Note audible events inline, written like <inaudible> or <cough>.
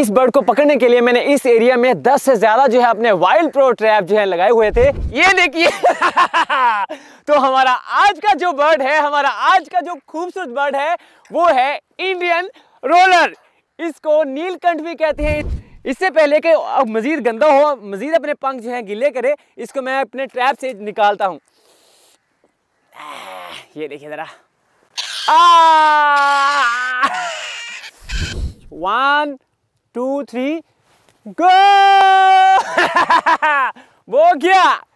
इस बर्ड को पकड़ने के लिए मैंने इस एरिया में 10 से ज्यादा जो है अपने वाइल्ड प्रो ट्रैप जो है लगाए हुए थे ये देखिए <laughs> तो हमारा आज का जो बर्ड है हमारा आज का जो खूबसूरत बर्ड है वो है इंडियन रोलर इसको नीलकंठ भी कहते हैं इससे पहले कि अब मज़ीद गंदा हो मज़ीद अपने पंख जो है गिले करे इसको मैं अपने ट्रैप से निकालता हूँ ये देखिए ज़रा वन टू थ्री गो वो क्या